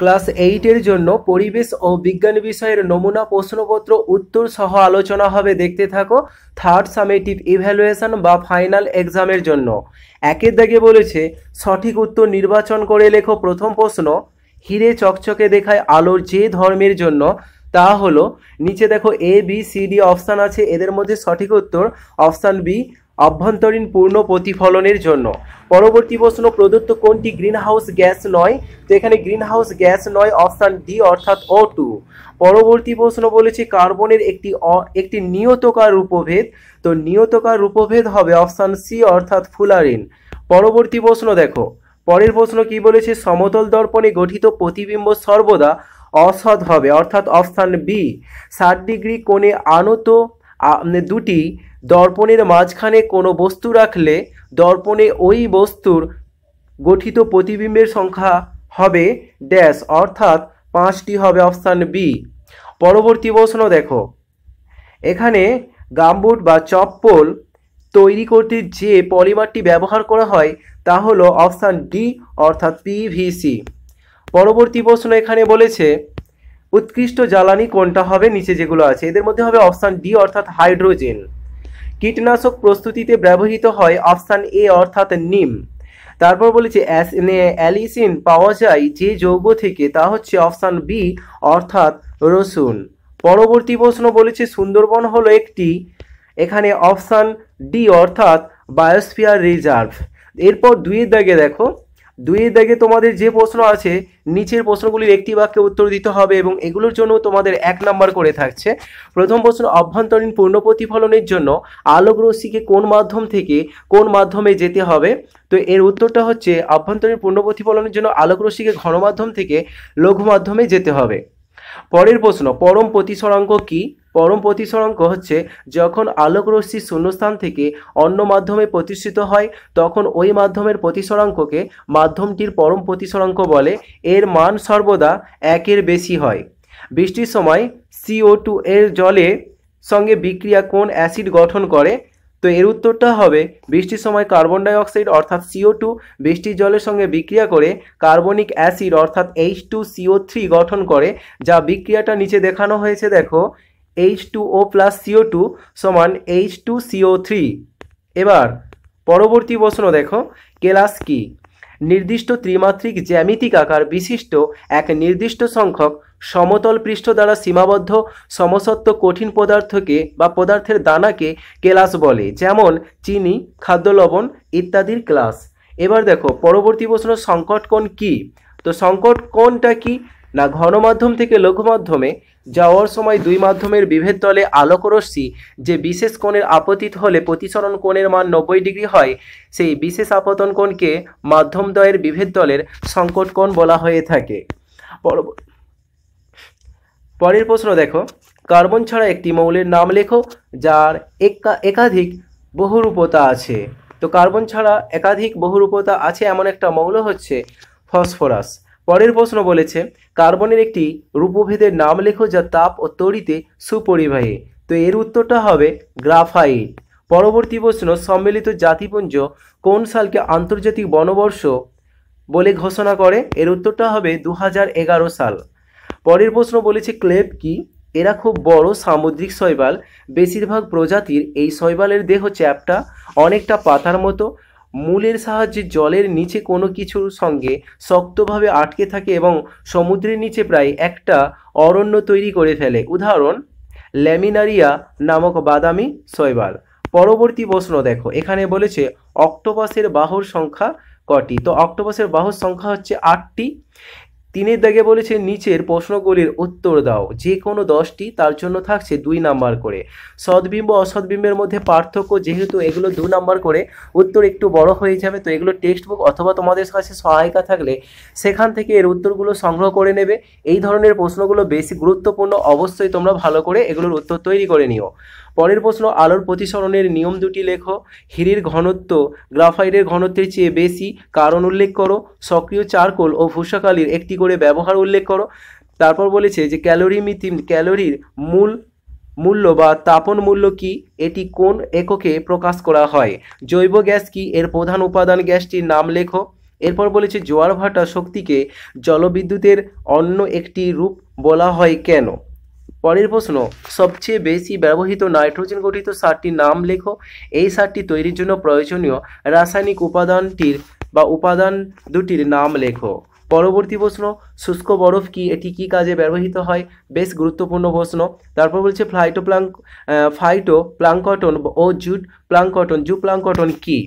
class এইটের জন্য পরিবেশ ও বিজ্ঞান বিষয়ের নমুনা প্রশ্নপত্র উত্তর সহ আলোচনা হবে দেখতে থাকো থার্ড সামেটিভ ইভ্যালুয়েশন বা ফাইনাল এক্সামের জন্য একের দাগে বলেছে সঠিক উত্তর নির্বাচন করে লেখো প্রথম প্রশ্ন হিরে চকচকে দেখায় আলোর যে ধর্মের জন্য তা হলো নিচে দেখো A B C D option আছে এদের মধ্যে সঠিক উত্তর অপশান বি আভ্যন্তরীণ পূর্ণ প্রতিফলনের জন্য পরবর্তী প্রশ্ন প্রদত্ত কোনটি গ্রিনহাউস গ্যাস নয় তো এখানে গ্রিনহাউস গ্যাস নয় অপশান ডি অর্থাৎ ও টু পরবর্তী প্রশ্ন বলেছে কার্বনের একটি একটি নিয়তকার রূপভেদ তো নিয়তকার রূপভেদ হবে অপশান সি অর্থাৎ ফুলারিন পরবর্তী প্রশ্ন দেখো পরের প্রশ্ন কি বলেছে সমতল দর্পণে গঠিত প্রতিবিম্ব সর্বদা অসৎ হবে অর্থাৎ অপশান বি ষাট ডিগ্রি কোণে আনত দুটি দর্পণের মাঝখানে কোনো বস্তু রাখলে দর্পণে ওই বস্তুর গঠিত প্রতিবিম্বের সংখ্যা হবে ড্যাশ অর্থাৎ পাঁচটি হবে অপশান বি পরবর্তী প্রশ্ন দেখো এখানে গামবুট বা চপ্পল তৈরি করতে যে পলিমারটি ব্যবহার করা হয় তা হলো অপশান ডি অর্থাৎ পিভিসি পরবর্তী প্রশ্ন এখানে বলেছে উৎকৃষ্ট জ্বালানি কোনটা হবে নিচে যেগুলো আছে এদের মধ্যে হবে অপশান ডি অর্থাৎ হাইড্রোজেন কীটনাশক প্রস্তুতিতে ব্যবহৃত হয় অপশান এ অর্থাৎ নিম তারপর বলেছে অ্যালিসিন পাওয়া যায় যে যৌগ থেকে তা হচ্ছে অপশান বি অর্থাৎ রসুন পরবর্তী প্রশ্ন বলেছে সুন্দরবন হলো একটি এখানে অপশান ডি অর্থাৎ বায়োস্ফিয়ার রিজার্ভ এরপর দুইয়ের দাগে দেখো দুইয়ের দাগে তোমাদের যে প্রশ্ন আছে নিচের প্রশ্নগুলির একটি বাক্যে উত্তর দিতে হবে এবং এগুলোর জন্য তোমাদের এক নাম্বার করে থাকছে প্রথম প্রশ্ন অভ্যন্তরীণ পূর্ণ প্রতিফলনের জন্য আলোকরশ্মিকে কোন মাধ্যম থেকে কোন মাধ্যমে যেতে হবে তো এর উত্তরটা হচ্ছে অভ্যন্তরীণ পূর্ণ প্রতিফলনের জন্য আলোকরশ্মিকে ঘন মাধ্যম থেকে লঘু মাধ্যমে যেতে হবে পরের প্রশ্ন পরম প্রতিসরাঙ্ক কী পরম প্রতিসরঙ্ক হচ্ছে যখন রশ্মি শূন্যস্থান থেকে অন্য মাধ্যমে প্রতিষ্ঠিত হয় তখন ওই মাধ্যমের প্রতিসরাঙ্ককে মাধ্যমটির পরম প্রতিসরাঙ্ক বলে এর মান সর্বদা একের বেশি হয় বৃষ্টির সময় সিও টু এর জলে সঙ্গে বিক্রিয়া কোন অ্যাসিড গঠন করে তো এর উত্তরটা হবে বৃষ্টির সময় কার্বন ডাইঅক্সাইড অর্থাৎ সিও টু বৃষ্টির জলের সঙ্গে বিক্রিয়া করে কার্বনিক অ্যাসিড অর্থাৎ এইচ টু সিও থ্রি গঠন করে যা বিক্রিয়াটা নিচে দেখানো হয়েছে দেখো H two O plus CO two সমান এইচ টু সিও থ্রি এবার পরবর্তী প্রশ্ন দেখো কেলাস কি নির্দিষ্ট ত্রিমাত্রিক জ্যামিতিক আকার বিশিষ্ট এক নির্দিষ্ট সংখ্যক সমতল পৃষ্ঠ দ্বারা সীমাবদ্ধ সমসত্ব কঠিন পদার্থকে বা পদার্থের দানাকে কেলাস বলে যেমন চিনি খাদ্য লবণ ইত্যাদির ক্লাস এবার দেখো পরবর্তী প্রশ্ন সংকট কোণ কী তো সংকট কোনটা কি না ঘন মাধ্যম থেকে লঘু মাধ্যমে যাওয়ার সময় দুই মাধ্যমের বিভেদ তলে আলোকরশ্মি যে বিশেষ কোণের আপতিত হলে প্রতিসরণ কোণের মান নব্বই ডিগ্রি হয় সেই বিশেষ আপতন কোণকে মাধ্যম বিভেদ তলের সংকট কোণ বলা হয়ে থাকে পরের প্রশ্ন দেখো কার্বন ছাড়া একটি মৌলের নাম লেখো যার একাধিক বহুরূপতা আছে তো কার্বন ছাড়া একাধিক বহুরূপতা আছে এমন একটা মৌল হচ্ছে ফসফরাস পরের প্রশ্ন বলেছে কার্বনের একটি রূপভেদের নাম লেখো যা তাপ ও তড়িতে সুপরিবাহী তো এর উত্তরটা হবে গ্রাফাইট পরবর্তী প্রশ্ন সম্মিলিত জাতিপুঞ্জ কোন সালকে আন্তর্জাতিক বনবর্ষ বলে ঘোষণা করে এর উত্তরটা হবে দু সাল পরের প্রশ্ন বলেছে ক্লেব কি এরা খুব বড় সামুদ্রিক শৈবাল বেশিরভাগ প্রজাতির এই শৈবালের দেহ চ্যাপটা অনেকটা পাতার মতো মূলের সাহায্যে জলের নিচে কোনো কিছুর সঙ্গে শক্তভাবে আটকে থাকে এবং সমুদ্রের নিচে প্রায় একটা অরণ্য তৈরি করে ফেলে উদাহরণ ল্যামিনারিয়া নামক বাদামি শৈবাল পরবর্তী প্রশ্ন দেখো এখানে বলেছে অক্টোপাসের বাহুর সংখ্যা কটি তো অক্টোপাসের বাহুর সংখ্যা হচ্ছে আটটি তিনের দাগে বলেছে নিচের প্রশ্নগুলির উত্তর দাও যে কোনো দশটি তার জন্য থাকছে দুই নাম্বার করে সদ্বিম্ব অসদ্বিম্বের মধ্যে পার্থক্য যেহেতু এগুলো দু নাম্বার করে উত্তর একটু বড় হয়ে যাবে তো এগুলো টেক্সট বুক অথবা তোমাদের কাছে সহায়িকা থাকলে সেখান থেকে এর উত্তরগুলো সংগ্রহ করে নেবে এই ধরনের প্রশ্নগুলো বেশি গুরুত্বপূর্ণ অবশ্যই তোমরা ভালো করে এগুলোর উত্তর তৈরি করে নিও পরের প্রশ্ন আলোর প্রতিসরণের নিয়ম দুটি লেখো হিরির ঘনত্ব গ্রাফাইটের ঘনত্বের চেয়ে বেশি কারণ উল্লেখ করো সক্রিয় চারকোল ও ভূষাকালির একটি করে ব্যবহার উল্লেখ করো তারপর বলেছে যে ক্যালোরি মিতি ক্যালোরির মূল মূল্য বা তাপন মূল্য কি এটি কোন এককে প্রকাশ করা হয় জৈব গ্যাস কি এর প্রধান উপাদান গ্যাসটির নাম লেখো এরপর বলেছে জোয়ার ভাটা শক্তিকে জলবিদ্যুতের অন্য একটি রূপ বলা হয় কেন পরের প্রশ্ন সবচেয়ে বেশি ব্যবহৃত নাইট্রোজেন গঠিত সারটির নাম লেখো এই সারটি তৈরির জন্য প্রয়োজনীয় রাসায়নিক উপাদানটির বা উপাদান দুটির নাম লেখো পরবর্তী প্রশ্ন শুষ্ক বরফ কি এটি কি কাজে ব্যবহৃত হয় বেশ গুরুত্বপূর্ণ প্রশ্ন তারপর বলছে ফ্লাইটো প্লাঙ্ক ফাইটো প্লাঙ্কটন ও জুট প্লাঙ্কটন জু প্লাঙ্কটন কি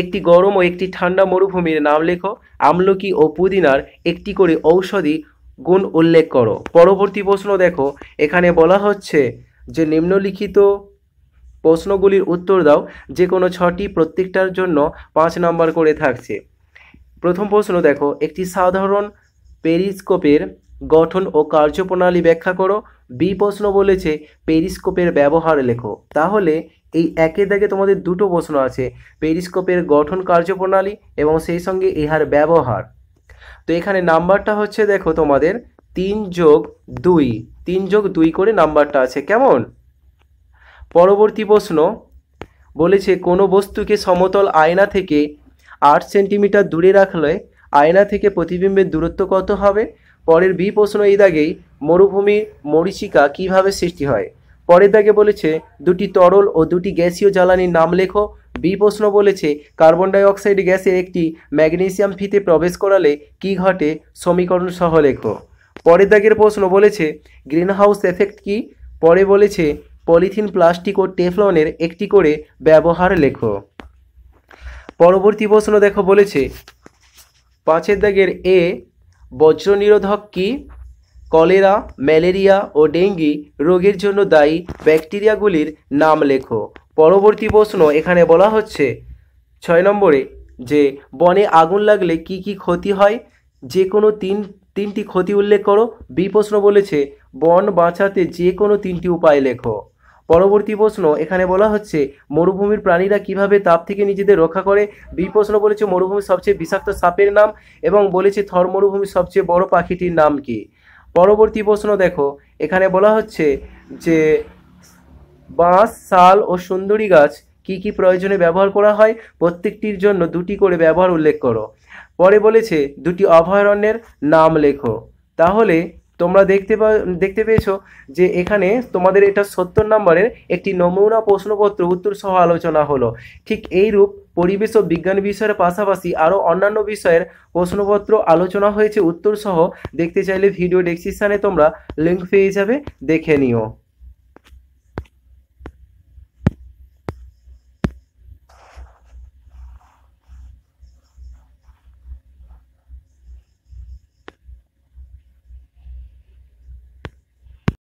একটি গরম ও একটি ঠান্ডা মরুভূমির নাম লেখো আমলকি ও পুদিনার একটি করে ঔষধি গুণ উল্লেখ করো পরবর্তী প্রশ্ন দেখো এখানে বলা হচ্ছে যে নিম্নলিখিত প্রশ্নগুলির উত্তর দাও যে কোনো ছটি প্রত্যেকটার জন্য পাঁচ নম্বর করে থাকছে প্রথম প্রশ্ন দেখো একটি সাধারণ পেরিস্কোপের গঠন ও কার্যপ্রণালী ব্যাখ্যা করো বি প্রশ্ন বলেছে পেরিস্কোপের ব্যবহার লেখো তাহলে এই একে দাগে তোমাদের দুটো প্রশ্ন আছে পেরিস্কোপের গঠন কার্যপ্রণালী এবং সেই সঙ্গে ইহার ব্যবহার তো এখানে নাম্বারটা হচ্ছে দেখো তোমাদের তিন যোগ দুই তিন যোগ দুই করে নাম্বারটা আছে কেমন পরবর্তী প্রশ্ন বলেছে কোনো বস্তুকে সমতল আয়না থেকে আট সেন্টিমিটার দূরে রাখলে আয়না থেকে প্রতিবিম্বের দূরত্ব কত হবে পরের বি প্রশ্ন এই দাগেই মরুভূমির মরিচিকা কিভাবে সৃষ্টি হয় পরের দাগে বলেছে দুটি তরল ও দুটি গ্যাসীয় জ্বালানির নাম লেখো বি প্রশ্ন বলেছে কার্বন ডাইঅক্সাইড গ্যাসের একটি ম্যাগনেসিয়াম ফিতে প্রবেশ করালে কি ঘটে সমীকরণ সহ লেখো পরের দাগের প্রশ্ন বলেছে গ্রিনহাউস এফেক্ট কি পরে বলেছে পলিথিন প্লাস্টিক ও টেফলনের একটি করে ব্যবহার লেখো পরবর্তী প্রশ্ন দেখো বলেছে পাঁচের দাগের এ বজ্র নিরোধক কি কলেরা ম্যালেরিয়া ও ডেঙ্গি রোগের জন্য দায়ী ব্যাকটেরিয়াগুলির নাম লেখো পরবর্তী প্রশ্ন এখানে বলা হচ্ছে ছয় নম্বরে যে বনে আগুন লাগলে কি কি ক্ষতি হয় যে কোনো তিন তিনটি ক্ষতি উল্লেখ করো বি প্রশ্ন বলেছে বন বাঁচাতে যে কোনো তিনটি উপায় লেখো পরবর্তী প্রশ্ন এখানে বলা হচ্ছে মরুভূমির প্রাণীরা কিভাবে তাপ থেকে নিজেদের রক্ষা করে বি প্রশ্ন বলেছে মরুভূমির সবচেয়ে বিষাক্ত সাপের নাম এবং বলেছে থর মরুভূমির সবচেয়ে বড় পাখিটির নাম কি পরবর্তী প্রশ্ন দেখো এখানে বলা হচ্ছে যে বাঁশ শাল ও সুন্দরী গাছ কি কি প্রয়োজনে ব্যবহার করা হয় প্রত্যেকটির জন্য দুটি করে ব্যবহার উল্লেখ করো পরে বলেছে দুটি অভয়ারণ্যের নাম লেখো তাহলে তোমরা দেখতে দেখতে পেয়েছো যে এখানে তোমাদের এটা সত্তর নম্বরের একটি নমুনা প্রশ্নপত্র উত্তর সহ আলোচনা হলো ঠিক এই রূপ পরিবেশ ও বিজ্ঞান বিষয়ের পাশাপাশি আরও অন্যান্য বিষয়ের প্রশ্নপত্র আলোচনা হয়েছে উত্তর সহ দেখতে চাইলে ভিডিও ডেসক্রিপশানে তোমরা লিঙ্ক পেয়ে যাবে দেখে নিও